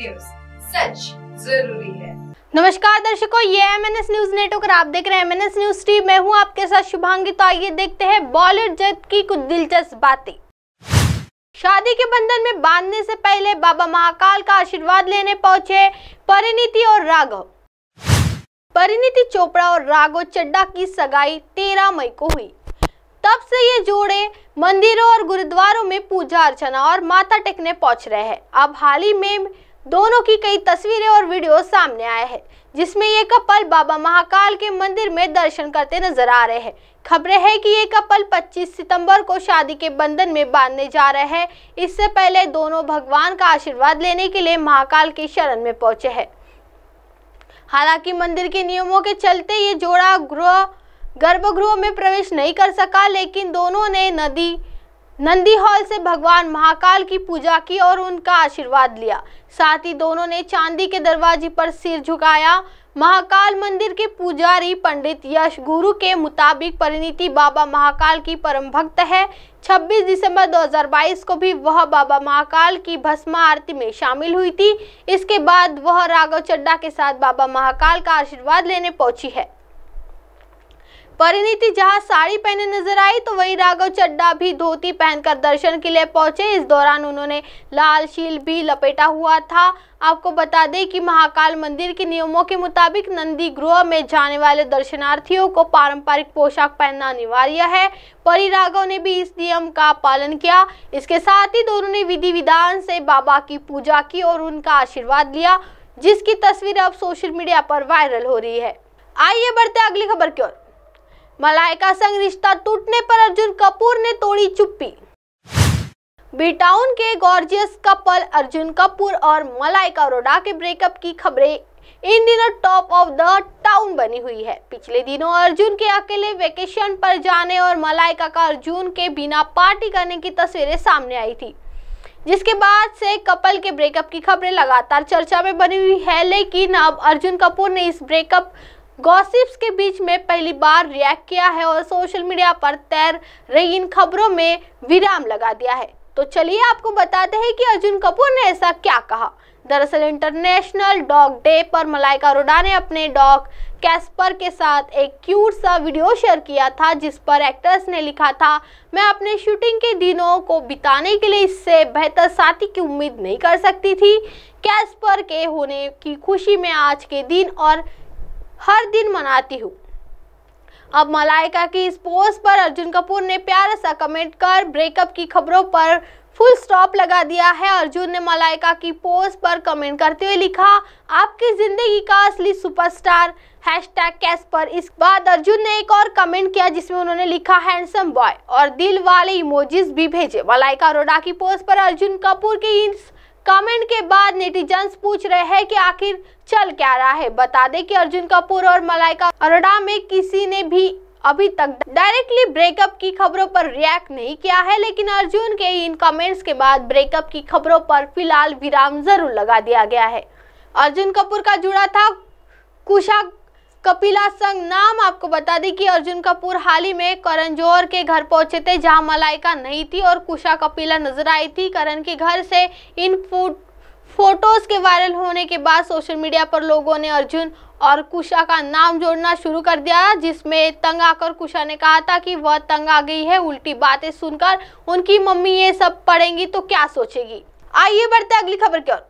news सच जरूरी है नमस्कार दर्शकों ये M N S news network आप देख रहे हैं M N S news team मैं हूँ आपके साथ शुभांगी तो आइए देखते हैं बॉलीवुड जगत की कुछ दिलचस्प बातें शादी के बंधन में बांधने से पहले बाबा महाकाल का आशीर्वाद लेने पहुंचे परिणीति और राघव परिणीति चोपड़ा और राघव चड्डा की सगाई 13 मई को हुई तब से ये जोड़े मंदिरों और गुरुद्वारों में पूजा अर्चना और माथा टेकने पहुंच रहे हैं अब हाल ही में दोनों की कई तस्वीरें और वीडियो सामने आए हैं जिसमें ये कपल बाबा महाकाल के मंदिर में दर्शन करते नजर आ रहे हैं खबरें है कि ये कपल 25 सितंबर को शादी के बंधन में बांधने जा रहे हैं इससे पहले दोनों भगवान का आशीर्वाद लेने के लिए महाकाल के शरण में पहुंचे हैं हालांकि मंदिर के नियमों के चलते ये जोड़ा गृह गर्भगृह में प्रवेश नहीं कर सका लेकिन दोनों ने नदी नंदी हॉल से भगवान महाकाल की पूजा की और उनका आशीर्वाद लिया साथ ही दोनों ने चांदी के दरवाजे पर सिर झुकाया महाकाल मंदिर के पुजारी पंडित यश गुरु के मुताबिक परिणीति बाबा महाकाल की परम भक्त है 26 दिसंबर 2022 को भी वह बाबा महाकाल की भस्मा आरती में शामिल हुई थी इसके बाद वह राघव चड्डा के साथ बाबा महाकाल का आशीर्वाद लेने पहुंची है परिणीति जहां साड़ी पहने नजर आई तो वहीं राघव चड्डा भी धोती पहनकर दर्शन के लिए पहुंचे इस दौरान उन्होंने लाल शील भी लपेटा हुआ था आपको बता दें कि महाकाल मंदिर के नियमों के मुताबिक नंदी गृह में जाने वाले दर्शनार्थियों को पारंपरिक पोशाक पहनना अनिवार्य है परी राघव ने भी इस नियम का पालन किया इसके साथ ही दोनों ने विधि विधान से बाबा की पूजा की और उनका आशीर्वाद लिया जिसकी तस्वीर अब सोशल मीडिया पर वायरल हो रही है आइए बढ़ते अगली खबर की ओर मलाइका संग रिश्ता टूटने पर अर्जुन कपूर ने तोड़ी चुप्पी बीटाउन के गॉर्जियस कपल अर्जुन कपूर और मलाइका अरोड़ा के ब्रेकअप की खबरें इन दिनों टॉप ऑफ द टाउन बनी हुई है पिछले दिनों अर्जुन के अकेले वेकेशन पर जाने और मलाइका का अर्जुन के बिना पार्टी करने की तस्वीरें सामने आई थी जिसके बाद से कपल के ब्रेकअप की खबरें लगातार चर्चा में बनी हुई है लेकिन अब अर्जुन कपूर ने इस ब्रेकअप गॉसिप्स के बीच में पहली बार रिएक्ट किया है और सोशल मीडिया पर तैर रही इन खबरों में विराम लगा दिया है तो चलिए आपको बताते हैं कि अर्जुन कपूर ने ऐसा क्या कहा दरअसल इंटरनेशनल डॉग डे पर मलाइका अरोड़ा ने अपने डॉग कैस्पर के साथ एक क्यूट सा वीडियो शेयर किया था जिस पर एक्ट्रेस ने लिखा था मैं अपने शूटिंग के दिनों को बिताने के लिए इससे बेहतर साथी की उम्मीद नहीं कर सकती थी कैस्पर के होने की खुशी में आज के दिन और हर दिन मनाती हूँ अब मलाइका की इस पोस्ट पर अर्जुन कपूर ने प्यारा सा कमेंट कर ब्रेकअप की खबरों पर फुल स्टॉप लगा दिया है अर्जुन ने मलाइका की पोस्ट पर कमेंट करते हुए लिखा आपकी ज़िंदगी का असली सुपरस्टार हैशटैग टैग कैस पर इस बाद अर्जुन ने एक और कमेंट किया जिसमें उन्होंने लिखा हैंडसम बॉय और दिल वाले इमोजीज भी भेजे मलाइका अरोड़ा की पोस्ट पर अर्जुन कपूर के इस कमेंट के बाद नेटिजन पूछ रहे हैं कि आखिर चल क्या रहा है बता दे कि अर्जुन कपूर और मलाइका अरोड़ा में किसी ने भी अभी तक डायरेक्टली ब्रेकअप की खबरों पर रिएक्ट नहीं किया है लेकिन अर्जुन के इन कमेंट्स के बाद ब्रेकअप की खबरों पर फिलहाल विराम जरूर लगा दिया गया है अर्जुन कपूर का जुड़ा था कुशा कपिला संग नाम आपको बता दी कि अर्जुन कपूर हाल ही में करण जोहर के घर पहुंचे थे जहां मलाइका नहीं थी और कुशा कपिला नजर आई थी करण के घर से इन फोटोज के वायरल होने के बाद सोशल मीडिया पर लोगों ने अर्जुन और कुशा का नाम जोड़ना शुरू कर दिया जिसमें तंग आकर कुशा ने कहा था कि वह तंग आ गई है उल्टी बातें सुनकर उनकी मम्मी ये सब पढ़ेंगी तो क्या सोचेगी आइए बढ़ते अगली खबर की ओर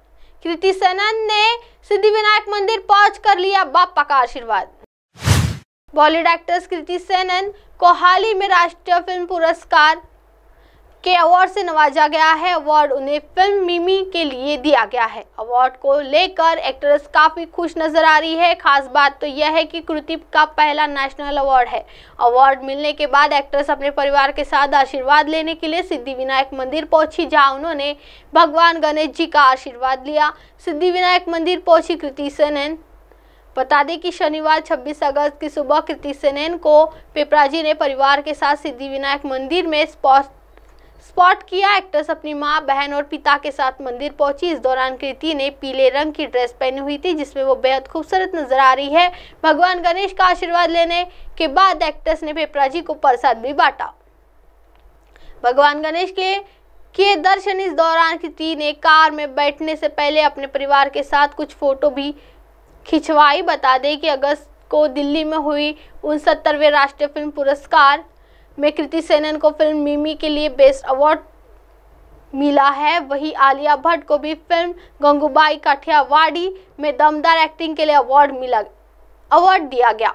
कृति सनन ने सिद्धि विनायक मंदिर पहुँच कर लिया बापा का आशीर्वाद बॉलीवुड एक्ट्रेस कृति सेनन को हाल ही में राष्ट्रीय फिल्म पुरस्कार के अवार्ड से नवाजा गया है अवार्ड उन्हें फिल्म मिमी के लिए दिया गया है अवार्ड को लेकर एक्ट्रेस काफ़ी खुश नजर आ रही है खास बात तो यह है कि कृति का पहला नेशनल अवार्ड है अवार्ड मिलने के बाद एक्ट्रेस अपने परिवार के साथ आशीर्वाद लेने के लिए सिद्धि विनायक मंदिर पहुंची जहाँ उन्होंने भगवान गणेश जी का आशीर्वाद लिया सिद्धि विनायक मंदिर पहुंची कृति सेनन बता दें कि शनिवार 26 अगस्त की सुबह कृति सेनन को पेपराजी ने परिवार के साथ सिद्धि विनायक मंदिर में स्पॉट स्पॉट किया एक्ट्रेस अपनी मां, बहन और पिता के साथ मंदिर पहुंची इस दौरान कृति ने पीले रंग की ड्रेस पहनी हुई थी जिसमें वो बेहद खूबसूरत नजर आ रही है भगवान गणेश का आशीर्वाद लेने के बाद एक्ट्रेस ने पेपरा जी को प्रसाद भी बांटा भगवान गणेश के के दर्शन इस दौरान कृति ने कार में बैठने से पहले अपने परिवार के साथ कुछ फोटो भी खिंचवाई बता दें कि अगस्त को दिल्ली में हुई उनसत्तरवें राष्ट्रीय फिल्म पुरस्कार में कृति सेनन को फिल्म मिमी के लिए बेस्ट अवार्ड मिला है वहीं आलिया भट्ट को भी फिल्म गंगूबाई काठियावाड़ी में दमदार एक्टिंग के लिए अवार्ड मिला अवार्ड दिया गया